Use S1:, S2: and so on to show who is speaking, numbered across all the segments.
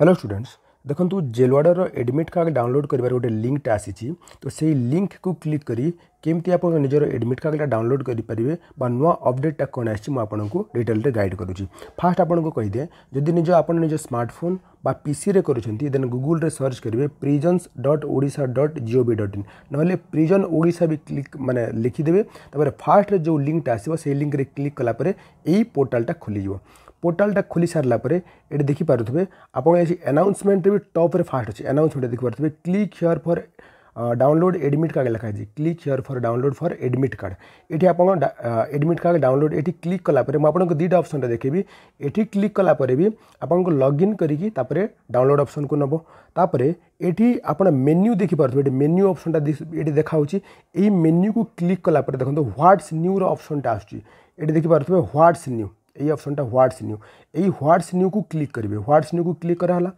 S1: hello students देखो जेलवाडर admit card download कर गोटे लिंक आसी तो से लिंक को क्लिक करमती आप निजर एडमिट कार्डा डाउनलोड करें नुआ अपडेटा कौन आपन को डिटेल गाइड करूँ फास्ट आपन को कहीदे जदि निज आप निज स्मार्टफोन बा पीसी रे देन गूगल रे सर्च करेंगे प्रिजन्स डट ओडा डट जिओ भी डट इन ना प्रिजन ओडा भी क्लिक मैंने लिखिदेवे फास्ट जो लिंकटा आसो से लिंक में क्लिक कलापर यही पोर्टालटा खोल পোর্টালটা খোলি सारा ये এটি দেখিপারে আপনার भी टप्रे फास्ट अच्छे ফাষ্ট অছে click here for download admit card लिखा है click here for download for admit card ये आप एडमिट कार्ड डाउनलोड ये क्लिक कलापर मुझे दुईटा अप्सन देखेबी ये क्लिक कलापर भी आपको लगइन करके डाउनलोड अप्सन को नब तापर ये आप मेन्यू देखिपे ये मेन्यू अप्सनटा ये देखा यही मेन्यू को क्लिक कलापर देखो ह्वाट्स न्यूरो अप्सनटा आसूँ ये ह्वाट्स न्यू ଏଇ ଅପସନ୍ଟା ହ୍ୱାଟ୍ସ ନ୍ୟୁ ଏଇ ହ୍ୱାଟ୍ସ ନ୍ୟୁକୁ କ୍ଲିକ୍ କରିବେ ହ୍ୱାଟ୍ସ ନ୍ୟୁକୁ କ୍ଲିକ୍ କରାହେଲା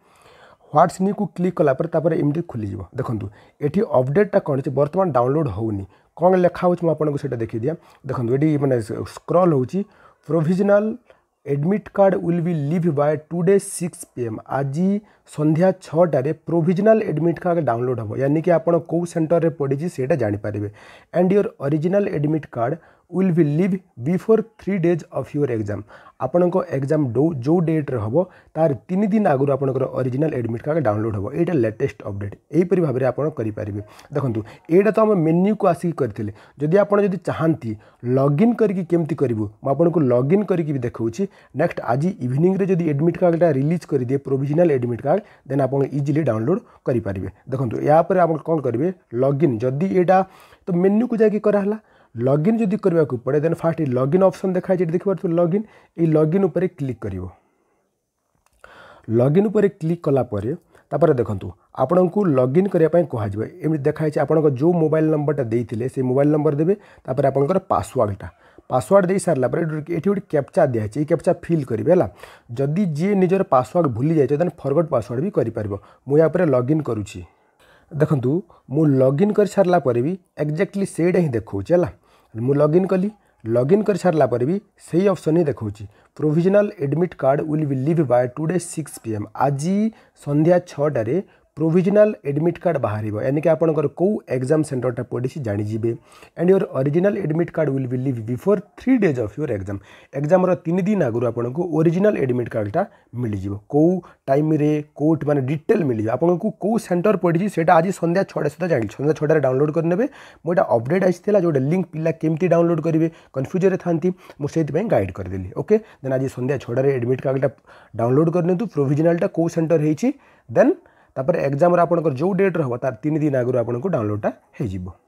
S1: ହ୍ୱାଟ୍ସ ନ୍ୟୁକୁ କ୍ଲିକ୍ କଲାପରେ ତାପରେ ଏମିତି ଖୋଲିଯିବ ଦେଖନ୍ତୁ ଏଠି ଅପଡ଼େଟ୍ଟା କ'ଣ ଅଛି ବର୍ତ୍ତମାନ ଡାଉନଲୋଡ଼୍ ହେଉନି କ'ଣ ଲେଖା ହେଉଛି ମୁଁ ଆପଣଙ୍କୁ ସେଇଟା ଦେଖିଦିଏ ଦେଖନ୍ତୁ ଏଠି ମାନେ ସ୍କ୍ରଲ୍ ହେଉଛି provisional admit card will be live by today six P M ଆଜି संध्या छटे प्रोजनाल एडमिट कार्ड डाउनलोड हे यानी कि आपड़ कौ में पड़ी सेटा जापारे and your original admit card will be live before three days of your exam आपण एग्जाम डो जो डेट्रे हे तार तीन दिन आगु आपरिजिनाल एडमिट कार्ड डाउनलोड हे यहाँ लेटेस्ट अपडेट यहीपर भाव में आपारे देखो यहाँ तो आम मेन्यू को आसिक करते जदि आप चाहती लगइन करमती करूँ मुझक लगइन करके देखा नेक्स्ट आज इवनिंग में जब एडमिट कार्ड रिलीज कर दिए provisional admit card then download आउँ इजिडल यहाँ कि लगिन् मेन्ुकिराहेला लगइन जुन पड़े देन फास्ट लगइन अप्सन देखाइ पाउँछ लगइन ए लगइन क्लिक लगइन कलाप तापर देखो आपण को लगइन करने कहमी देखाई आप जो मोबाइल नंबरटा देते से मोबाइल नंबर देवे आपंकर पासवर्डटा पासवर्ड दे सारा ये गोटे कैप्चा दिखाई है ये कैप्चा फिल करेंगे है जदि जी निजर पासवर्ड भूली जाए तो फरगट पासवर्ड भी करपर लगइन करुच्ची देखूँ मुझ लगइन कर सारापर भी एक्जाक्टली सहीटा ही देखा है मुझ लगइन कली ଲଗ୍ଇନ୍ କରିସାରିଲା ପରେ ବି ସେଇ ଅପସନ୍ ହିଁ ଦେଖାଉଛି provisional admit card will be live by today six P M ଆଜି ସନ୍ଧ୍ୟା ଛଅଟାରେ प्रोजनाल एडमिट कार्ड बाहर यानी कि आपंकर कौ एग्जाम सेन्टरटा पड़ी जाणीजे and your original admit card will be live before three days of your exam exam तीन दिन आगु आपरिजिनाल एडमिट कार्डटा मिलजो कौ टाइम कौट मैंने डिटेल मिल जाए आपको कौ सेटर पड़ी से आज सन्या छटा सुधा जानी सन्या छटे डाउनलोड करने मोटा अपडेट आई जो लिंक पिला केमी डाउनलोड करेंगे कन्फ्यूज था मुझे से गाइड करदेली ओके देन आज सन्या छटे एडमिट कार्डटा डाउनलोड करनी प्रोजनाल कौ सेन्टर होती देन ତାପରେ ଏକ୍ଜାମ୍ର ଆପଣଙ୍କର ଯେଉଁ ଡେଟ୍ ରହିବ ତାର ତିନି ଦିନ ଆଗରୁ ଆପଣଙ୍କୁ ଡାଉନଲୋଡ଼୍ଟା ହେଇଯିବ